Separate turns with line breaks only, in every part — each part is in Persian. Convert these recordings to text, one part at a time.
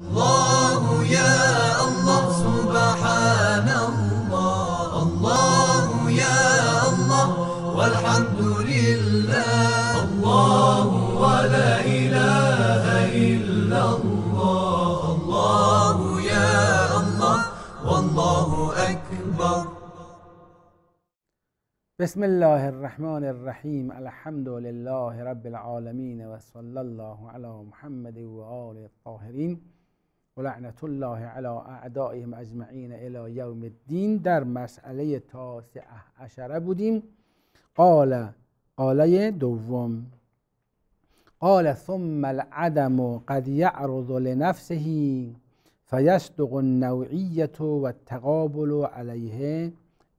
الله يا الله سبحان الله الله يا الله والحمد لله الله ولا إله إلا الله الله يا الله والله أكبر بسم الله الرحمن الرحيم الحمد لله رب العالمين وصلى الله على محمد وآله الطاهرين و الله علی اعدائهم اجمعین الی یوم الدین در مسئله تاسع عشره بودیم قال قاله دوم قال ثم العدم قد يعرض لنفسه فيصدق و والتقابل علیه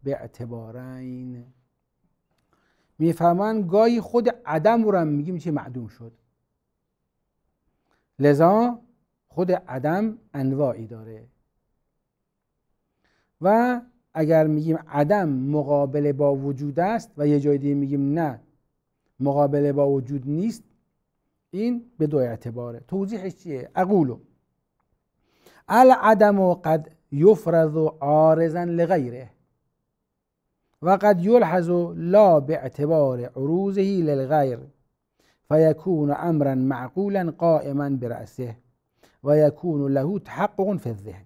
به اعتبارین میفهمن گاهی خود عدم رو هم میگیم چه معدوم شد لذا خود عدم انواعی داره و اگر میگیم عدم مقابله با وجود است و یه جای دیگه میگیم نه مقابله با وجود نیست این به دو اعتباره توضیحش چیه اقولو العدم قد یفرض عارضا لغیره و قد یلحظ لا به اعتبار عروزهی للغیر فیکون امرا معقولا قائما برأسه و یکون له تحقق فی الذهن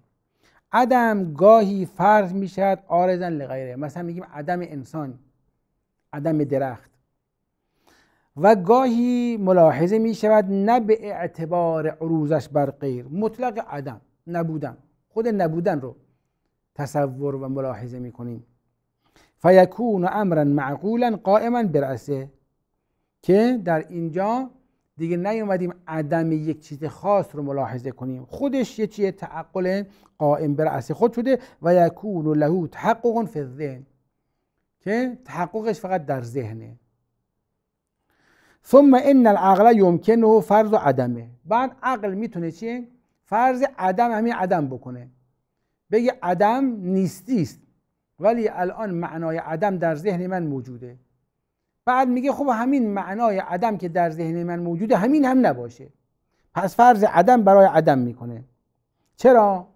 عدم گاهی فرض می شود آرزن لغیره مثلا میگیم عدم انسان عدم درخت و گاهی ملاحظه می شود نه به اعتبار عروزش بر غیر مطلق عدم نبودن خود نبودن رو تصور و ملاحظه می کنیم فیکون امرا معقولا قائما برسه که در اینجا دیگه نیومدیم عدم یک چیز خاص رو ملاحظه کنیم خودش یه چیه تعقل قائم بر اصل خود شده و یکون له تحقق فی الذهن که تحققش فقط در ذهنه ثم ان العقل یمکنه فرض عدمه بعد عقل میتونه چیه فرض عدم همین عدم بکنه بگه عدم نیستی ولی الان معنای عدم در ذهن من موجوده بعد میگه خب همین معنای عدم که در ذهن من موجوده همین هم نباشه پس فرض عدم برای عدم میکنه چرا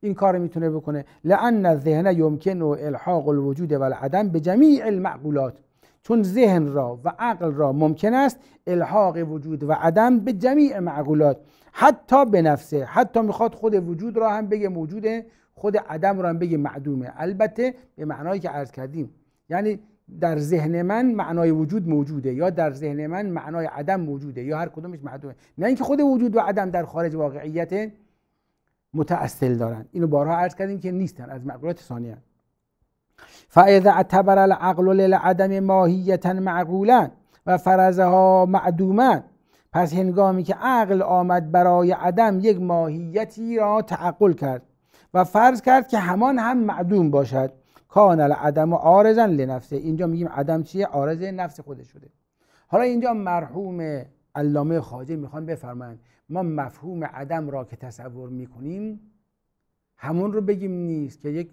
این کار میتونه بکنه لان الذهن ممکن و الحاق الوجود و العدم به جمیع المعقولات چون ذهن را و عقل را ممکن است الحاق وجود و عدم به جمیع معقولات حتی به نفسه حتی میخواد خود وجود را هم بگه موجوده خود عدم را هم بگه معدومه البته به معنایی که عرض کردیم یعنی در ذهن من معنای وجود موجوده یا در ذهن من معنای عدم موجوده یا هر کدومش معدومه نه اینکه خود وجود و عدم در خارج واقعیت متأصل دارن اینو بارها عرض کردیم که نیستن از معقولات ثانیه فاذا اعتبر العقل للعدم ماهیتا معقولا و فرزها معدوما پس هنگامی که عقل آمد برای عدم یک ماهیتی را تعقل کرد و فرض کرد که همان هم معدوم باشد کان العدم عارضا لنفسه اینجا میگیم عدم چیه عارض نفس خودش شده حالا اینجا مرحوم علامه خاجه میخوان بفرمایند ما مفهوم عدم را که تصور میکنیم همون رو بگیم نیست که یک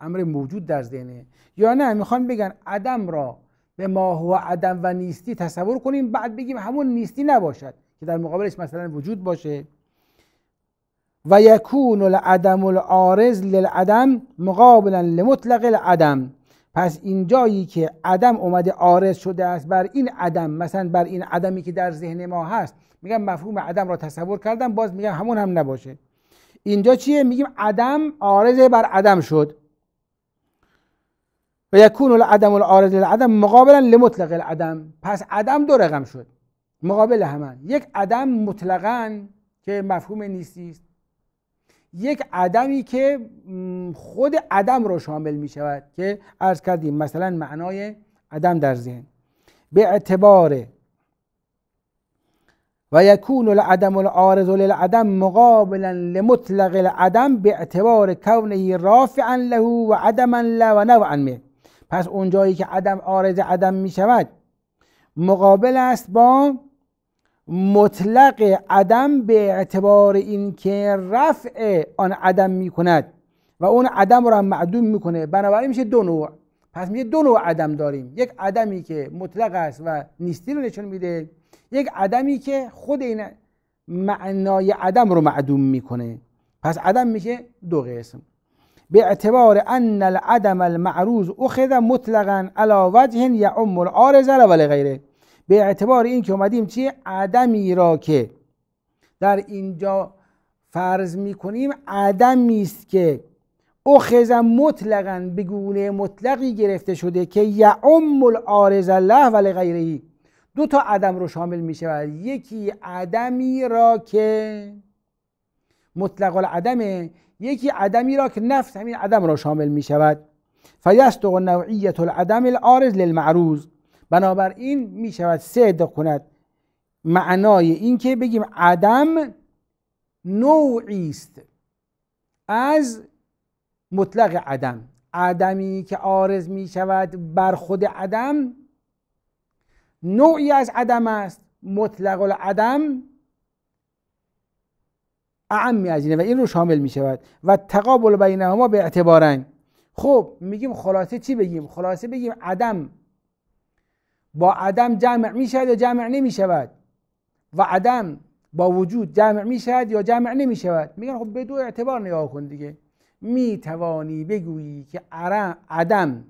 امر موجود در ذهنه یا نه میخوان بگن عدم را به ما هو عدم و نیستی تصور کنیم بعد بگیم همون نیستی نباشد که در مقابلش مثلا وجود باشه و یکون العدم العارض للعدم مقابلا لمطلق العدم پس این جایی که عدم اومده عارض شده است بر این عدم مثلا بر این عدمی که در ذهن ما هست میگم مفهوم عدم را تصور کردم باز میگم همون هم نباشه اینجا چیه میگیم عدم آرز بر عدم شد و یکون العدم العارض للعدم مقابلا لمطلق العدم پس عدم دو رقم شد مقابل همان یک عدم مطلقا که مفهوم نیستی است یک عدمی که خود عدم را شامل می شود که عرض کردیم مثلا معنای عدم در ذهن به اعتبار و یکون العدم العارض للعدم مقابلا لمطلق العدم به اعتبار کونه رافعا له و عدما له و نوعا می پس اونجایی که عدم عارض عدم می شود مقابل است با مطلق عدم به اعتبار اینکه رفع آن عدم میکند و اون عدم رو هم معدوم میکنه بنابراین میشه دو نوع پس میگه دو نوع عدم داریم یک عدمی که مطلق است و نیستی رو نشون میده یک عدمی که خود این معنای عدم رو معدوم میکنه پس عدم میشه دو قسم به اعتبار ان العدم المعروض اخذ مطلقا علی وجه یعم العارض و غیره به اعتبار این که اومدیم چی؟ عدمی را که در اینجا فرض میکنیم عدمی است که اخذ مطلقا به گونه مطلقی گرفته شده که یعم العارض الله و غیره دو تا عدم رو شامل می شود یکی عدمی را که مطلق العدمه یکی عدمی را که نفس همین عدم را شامل می شود فیصدق نوعیت العدم العارض للمعروض بنابراین می شود سه کند معنای اینکه بگیم عدم نوعی است از مطلق عدم عدمی که آرز می شود بر خود عدم نوعی از عدم است مطلق العدم اعمی از اینه و این رو شامل می شود و تقابل بینهما به اعتبارن خب میگیم خلاصه چی بگیم خلاصه بگیم عدم با عدم جمع می شود یا جمع نمی شود و عدم با وجود جمع می شود یا جمع نمی شود میگن خب به دو اعتبار نگاه کن دیگه می توانی بگویی که عدم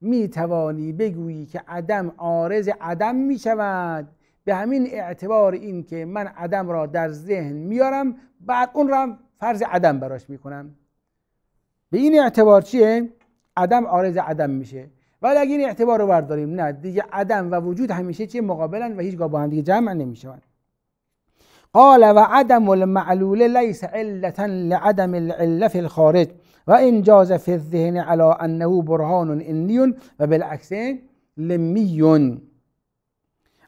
می توانی بگویی که عدم عارض عدم می شود به همین اعتبار این که من عدم را در ذهن میارم بعد اون را فرض عدم براش میکنم به این اعتبار چیه؟ عدم عارض عدم میشه ولی اگه این اعتبار رو برداریم نه دیگه عدم و وجود همیشه چیه مقابلن و هیچگاه با هم دیگه جمع نمیشوند قال و عدم المعلول ليس علتا لعدم العله في الخارج و ان جاز فی الذهن علی انه برهان انی و بالعکس لمی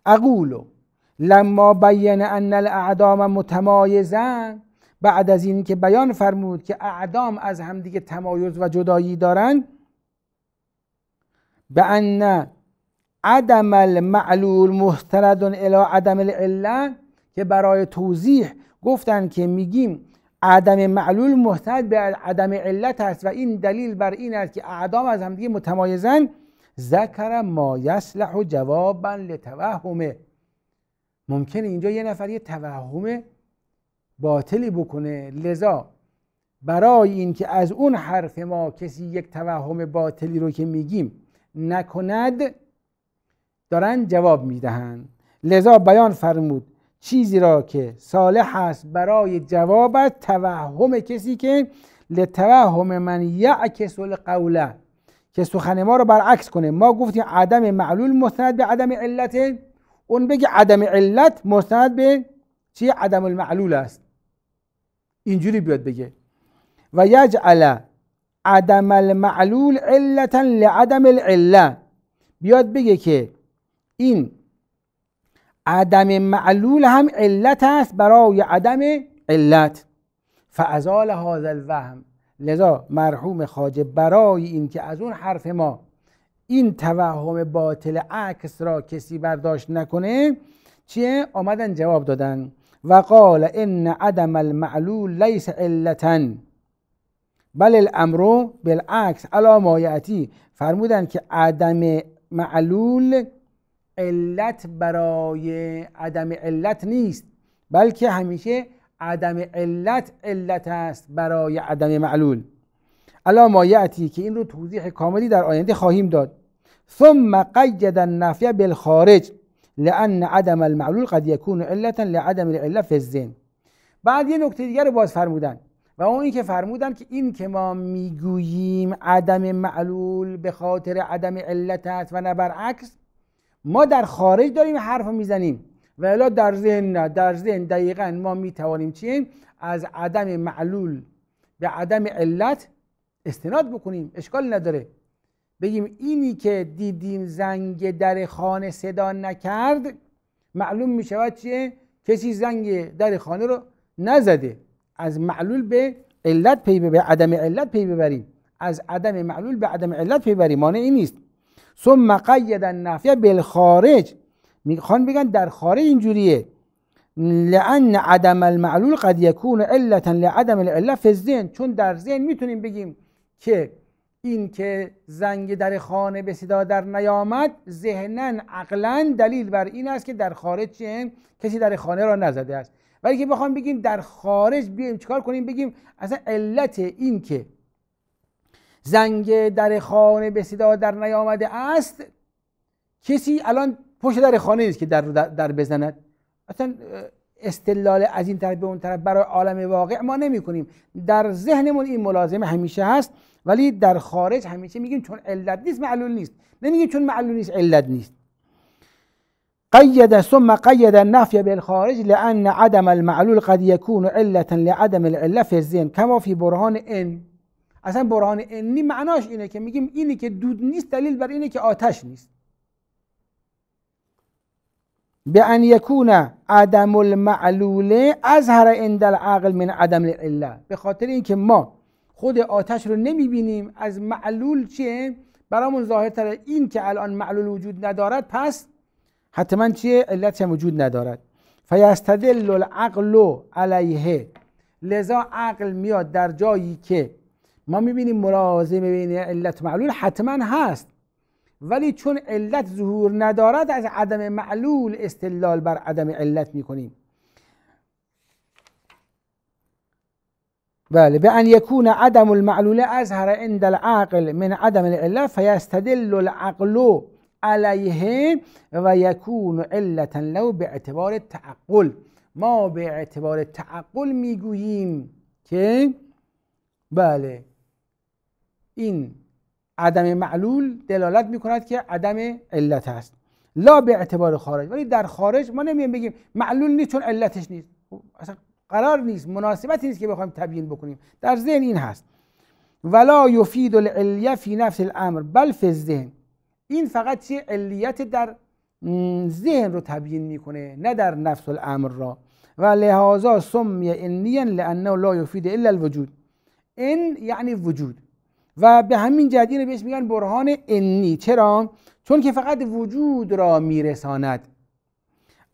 اقول لما بین ان الاعدام متمایزن بعد از این که بیان فرمود که اعدام از همدیگه تمایز و جدایی دارند به ان عدم المعلول مستند الى عدم العله که برای توضیح گفتن که میگیم عدم معلول مستند به عدم علت است و این دلیل بر این است که اعدام از همدیگه متمایزن ذکر ما یصلح جوابا لتوهمه ممکنه اینجا یه نفر یه توهم باطلی بکنه لذا برای اینکه از اون حرف ما کسی یک توهم باطلی رو که میگیم نکند دارن جواب میدهند لذا بیان فرمود چیزی را که صالح است برای جواب توهم کسی که لتوهم من یعکس القوله که سخن ما رو برعکس کنه ما گفتیم عدم معلول مستند به عدم علت اون بگه عدم علت مستند به چی عدم المعلول است اینجوری بیاد بگه و یجعل عدم المعلول علتا لعدم العله بیاد بگه که این عدم معلول هم علت است برای عدم علت فازال هذا الوهم لذا مرحوم خاجه برای اینکه از اون حرف ما این توهم باطل عکس را کسی برداشت نکنه چیه آمدن جواب دادن و قال ان عدم المعلول لیس علتا بل الامرو بالعکس ما مایعتی فرمودن که عدم معلول علت برای عدم علت نیست بلکه همیشه عدم علت علت است برای عدم معلول ما مایعتی که این رو توضیح کاملی در آینده خواهیم داد ثم قید النفی بالخارج لان عدم المعلول قد یکون علتا لعدم العله فی الزن بعد یه نکته دیگر رو باز فرمودن و اونی که فرمودن که این که ما میگوییم عدم معلول به خاطر عدم علت است و نه برعکس ما در خارج داریم حرف میزنیم و الا در ذهن در ذهن دقیقا ما میتوانیم چیه از عدم معلول به عدم علت استناد بکنیم اشکال نداره بگیم اینی که دیدیم زنگ در خانه صدا نکرد معلوم می شود چیه کسی زنگ در خانه رو نزده از معلول به علت پی ببریم عدم علت پی از عدم معلول به عدم علت پی ببریم مانعی نیست ثم قید النفی بالخارج میخوان بگن در خارج اینجوریه لان عدم المعلول قد یکون علت لعدم العله فی الذهن چون در ذهن میتونیم بگیم که این که زنگ در خانه به صدا در نیامد ذهنا عقلا دلیل بر این است که در خارج چه کسی در خانه را نزده است ولی که بخوام بگیم در خارج بیایم چکار کنیم بگیم اصلا علت این که زنگ در خانه به صدا در نیامده است کسی الان پشت در خانه نیست که در در بزند اصلا استدلال از این طرف به اون طرف برای عالم واقع ما نمی کنیم در ذهنمون این ملازمه همیشه هست ولی در خارج همیشه میگیم چون علت نیست معلول نیست نمیگیم چون معلول نیست علت نیست قید ثم قید النفي بالخارج لان عدم المعلول قد يكون علة لعدم العله في الزين، كما في برهان ان اصلا برهان انی معناش اینه که میگیم اینی که دود نیست دلیل بر اینه که آتش نیست به ان یکون عدم المعلوله اظهر عند العقل من عدم العله به خاطر اینکه ما خود آتش رو نمیبینیم از معلول چیه برامون ظاهرتر این که الان معلول وجود ندارد پس حتما چیه علت هم وجود ندارد فیستدل العقل علیه لذا عقل میاد در جایی که ما میبینیم ملازم بین علت معلول حتما هست ولی چون علت ظهور ندارد از عدم معلول استدلال بر عدم علت میکنیم بله به ان یکون عدم المعلول ازهر عند العقل من عدم العله فیستدل العقل علیه و یکون علتا لو به اعتبار تعقل ما به اعتبار تعقل میگوییم که بله این عدم معلول دلالت میکند که عدم علت است لا به اعتبار خارج ولی در خارج ما نمیایم بگیم معلول نیست چون علتش نیست اصلا قرار نیست مناسبتی نیست که بخوایم تبیین بکنیم در ذهن این هست ولا یفید العلیه فی نفس الامر بل فی الذهن این فقط چه علیت در ذهن رو تبیین میکنه نه در نفس الامر را و لهذا سمی عنیا لانه لا یفید الا الوجود ان یعنی وجود و به همین جهت رو بهش میگن برهان انی چرا چون که فقط وجود را میرساند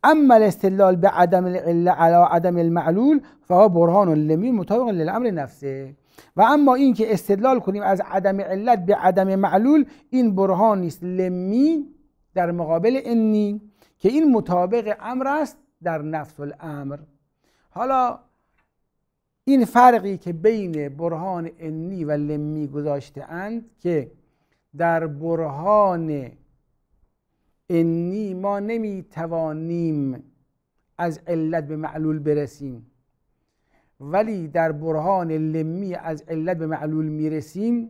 اما الاستدلال به عدم العله علی عدم المعلول فهو برهان لمی مطابق للامر نفسه و اما اینکه استدلال کنیم از عدم علت به عدم معلول این برهان نیست لمی در مقابل انی که این مطابق امر است در نفس الامر حالا این فرقی که بین برهان انی و لمی گذاشته اند که در برهان انی ما نمی توانیم از علت به معلول برسیم ولی در برهان لمی از علت به معلول میرسیم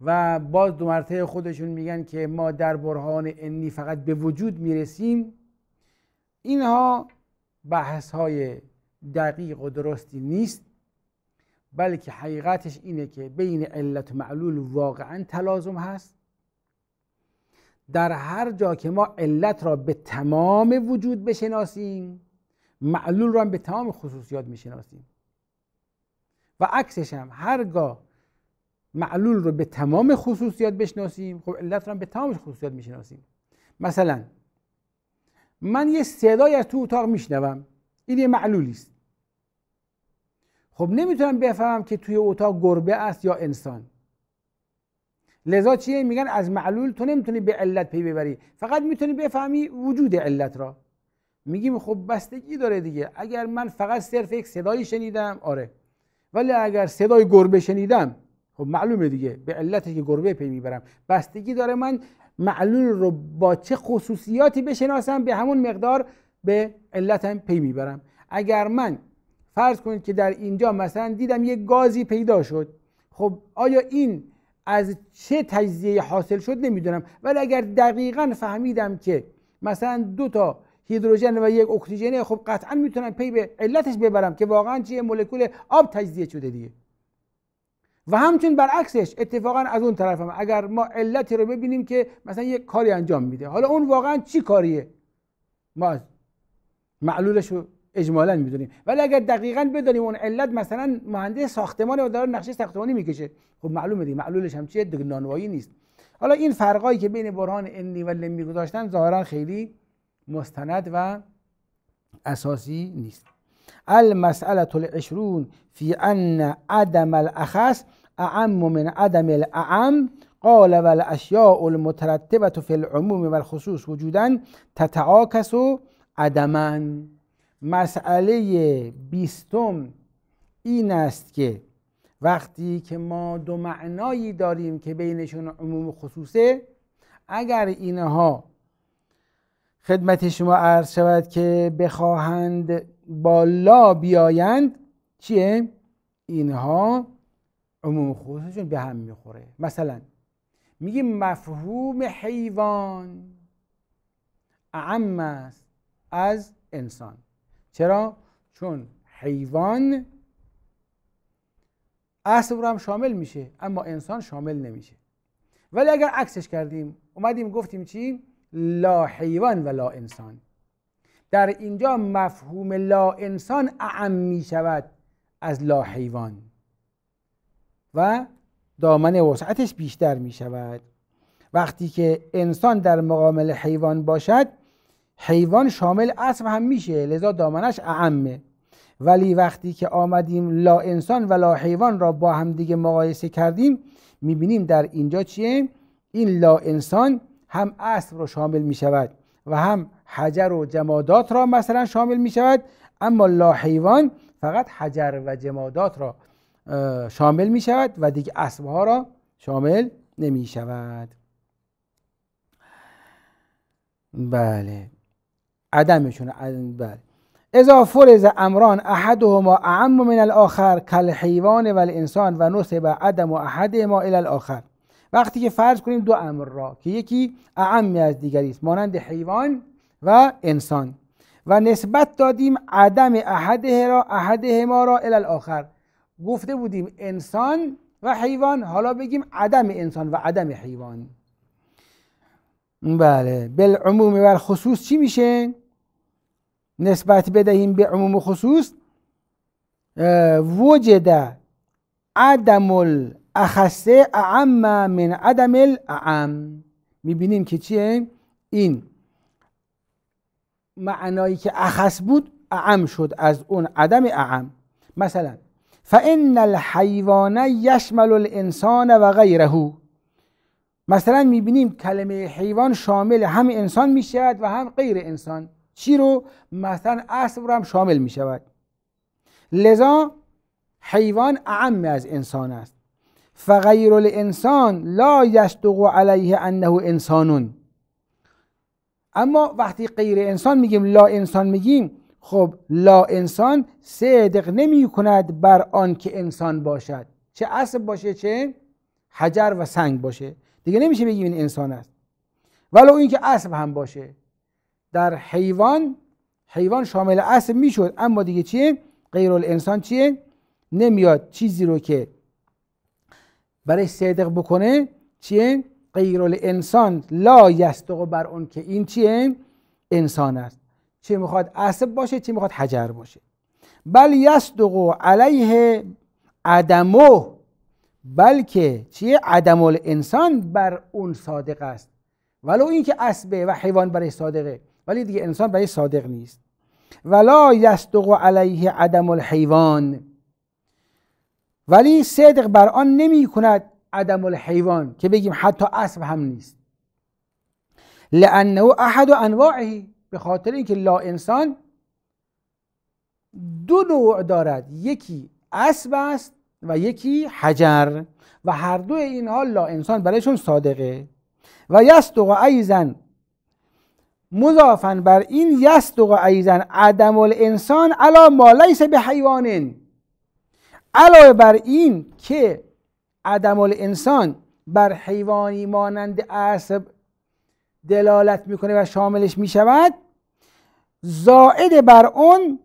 و باز دو مرتبه خودشون میگن که ما در برهان انی فقط به وجود میرسیم اینها بحث های دقیق و درستی نیست بلکه حقیقتش اینه که بین علت و معلول واقعا تلازم هست در هر جا که ما علت را به تمام وجود بشناسیم معلول رو هم به تمام خصوصیات میشناسیم و عکسش هم هرگاه معلول رو به تمام خصوصیات بشناسیم خب علت رو هم به تمام خصوصیات میشناسیم مثلا من یه صدای از تو اتاق میشنوم این یه معلولی است خب نمیتونم بفهمم که توی اتاق گربه است یا انسان لذا چیه میگن از معلول تو نمیتونی به علت پی ببری فقط میتونی بفهمی وجود علت را میگیم خب بستگی داره دیگه اگر من فقط صرف یک صدایی شنیدم آره ولی اگر صدای گربه شنیدم خب معلومه دیگه به علتی که گربه پی میبرم بستگی داره من معلول رو با چه خصوصیاتی بشناسم به همون مقدار به علتم پی میبرم اگر من فرض کنید که در اینجا مثلا دیدم یه گازی پیدا شد خب آیا این از چه تجزیه حاصل شد نمیدونم ولی اگر دقیقا فهمیدم که مثلا دو تا هیدروژن و یک اکسیژن خب قطعا میتونم پی به علتش ببرم که واقعا چیه مولکول آب تجزیه شده دیگه و همچون برعکسش اتفاقا از اون طرف هم اگر ما علتی رو ببینیم که مثلا یک کاری انجام میده حالا اون واقعا چی کاریه ما معلولش رو اجمالا میدونیم ولی اگر دقیقا بدانیم اون علت مثلا مهندس ساختمانه و داره نقشه ساختمانی میکشه خب معلومه دیگه معلولش هم چیه نانوایی نیست حالا این فرقایی که بین برهان انی و لمی گذاشتن ظاهرا خیلی مستند و اساسی نیست المسئله العشرون فی ان عدم الاخص اعم من عدم الاعم قال و الاشیاء المترتبه فی العموم والخصوص وجودا تتعاکس عدما مسئله بیستم این است که وقتی که ما دو معنایی داریم که بینشون عموم و خصوصه اگر اینها خدمت شما عرض شود که بخواهند بالا بیایند چیه؟ اینها عموم خصوصشون به هم میخوره مثلا میگیم مفهوم حیوان اعم است از انسان چرا؟ چون حیوان اصل رو هم شامل میشه اما انسان شامل نمیشه ولی اگر عکسش کردیم اومدیم گفتیم چی؟ لا حیوان و لا انسان در اینجا مفهوم لا انسان اعم می شود از لا حیوان و دامن وسعتش بیشتر می شود وقتی که انسان در مقامل حیوان باشد حیوان شامل اصف هم میشه لذا دامنش اعمه ولی وقتی که آمدیم لا انسان و لا حیوان را با همدیگه مقایسه کردیم میبینیم در اینجا چیه این لا انسان هم اسب رو شامل می شود و هم حجر و جمادات را مثلا شامل می شود اما لا حیوان فقط حجر و جمادات را شامل می شود و دیگه اسب ها را شامل نمی شود بله عدمشون بله اذا فرز امران احدهما اعم من الاخر كالحيوان والانسان و نصب عدم احدهما الى الاخر وقتی که فرض کنیم دو امر را که یکی اعمی از دیگری است مانند حیوان و انسان و نسبت دادیم عدم احده را احده ما را ال گفته بودیم انسان و حیوان حالا بگیم عدم انسان و عدم حیوان بله بالعموم و خصوص چی میشه نسبت بدهیم به عموم خصوص وجد عدم اخسته اعم من عدم الاعم میبینیم که چیه این معنایی که اخص بود اعم شد از اون عدم اعم مثلا فان الحیوان یشمل الانسان و غیره مثلا میبینیم کلمه حیوان شامل هم انسان میشود و هم غیر انسان چی رو مثلا اسب رو هم شامل میشود لذا حیوان اعم از انسان است فغیر الانسان لا یشتق علیه انه انسانون اما وقتی غیر انسان میگیم لا انسان میگیم خب لا انسان صدق نمی کند بر آن که انسان باشد چه اسب باشه چه حجر و سنگ باشه دیگه نمیشه بگیم این انسان است ولو اینکه اسب هم باشه در حیوان حیوان شامل اسب میشد اما دیگه چیه غیر الانسان چیه نمیاد چیزی رو که برای صدق بکنه چیه غیر الانسان لا یستق بر اون که این چیه انسان است چی میخواد عصب باشه چی میخواد حجر باشه بل یصدق علیه عدمه بلکه چیه عدم الانسان بر اون صادق است ولو اینکه اسبه و حیوان برای صادقه ولی دیگه انسان برای صادق نیست ولا یصدق علیه عدم الحیوان ولی صدق بر آن نمی کند عدم الحیوان که بگیم حتی اسب هم نیست لانه احد و انواعه به خاطر اینکه لا انسان دو نوع دارد یکی اسب است و یکی حجر و هر دو اینها لا انسان برایشون صادقه و یصدق ایزن مضافن بر این یصدق ایزن عدم الانسان علا ما لیس به حیوانین علاوه بر این که عدم الانسان بر حیوانی مانند عصب دلالت میکنه و شاملش میشود زائد بر اون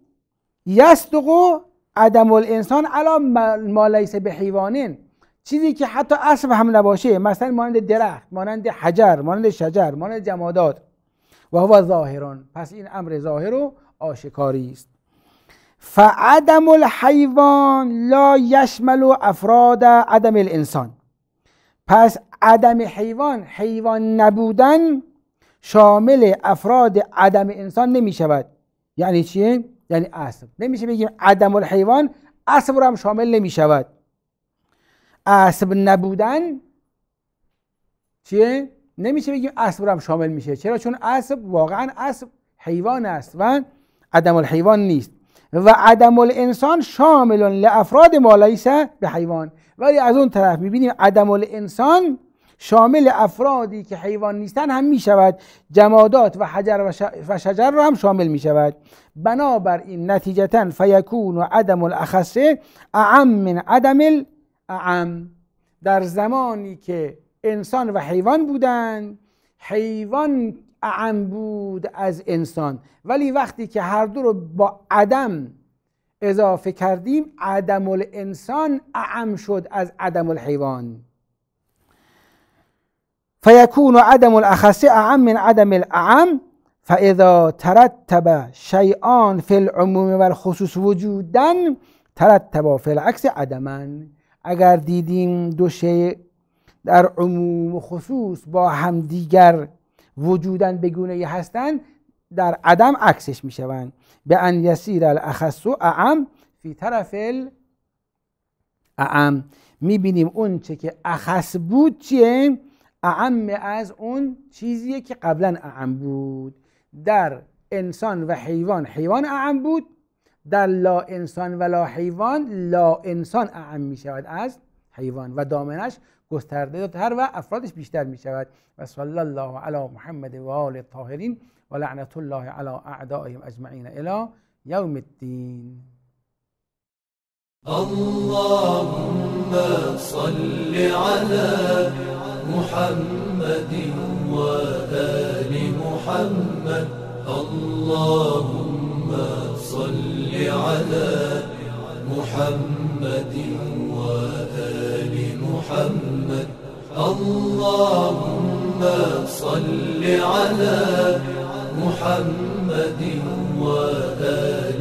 یستقو عدم الانسان علا ما لیسه به حیوانین چیزی که حتی عصب هم نباشه مثلا مانند درخت مانند حجر مانند شجر مانند جمادات و هو ظاهران پس این امر ظاهر و آشکاری است فعدم الحیوان لا یشمل افراد عدم الانسان پس عدم حیوان حیوان نبودن شامل افراد عدم انسان نمی شود یعنی چیه؟ یعنی اصب نمیشه بگیم عدم الحیوان اصل رو هم شامل نمی شود اصل نبودن چیه؟ نمیشه بگیم اصب رو هم شامل میشه چرا؟ چون اصب واقعا اصل حیوان است و عدم الحیوان نیست و عدم الانسان شامل لافراد ما لیس به حیوان ولی از اون طرف میبینیم عدم الانسان شامل افرادی که حیوان نیستن هم میشود جمادات و حجر و شجر رو هم شامل می شود این نتیجتا فیکون و عدم الاخصه اعم من عدم الاعم در زمانی که انسان و حیوان بودند حیوان اعم بود از انسان ولی وقتی که هر دو رو با عدم اضافه کردیم عدم الانسان اعم شد از عدم الحیوان فیکون عدم الاخص اعم من عدم الاعم فاذا ترتب شیئان فی العموم و الخصوص وجودن ترتبا فی العکس عدما اگر دیدیم دو شیء در عموم و خصوص با هم دیگر وجودن بگونه هستند در عدم عکسش میشوند به ان یسیر الاخص اعم فی طرف الاعم میبینیم اون چه که اخص بود چیه اعم از اون چیزیه که قبلا اعم بود در انسان و حیوان حیوان اعم بود در لا انسان و لا حیوان لا انسان اعم می شود از حیوان و دامنش گسترده داد هر افرادش بیشتر می شود و صلی الله علی محمد و آل طاهرین و لعنت الله علی اعدائهم اجمعین الى يوم الدين اللهم صل على محمد آل محمد اللهم صل على محمد آل محمد اللهم صل على محمد وآل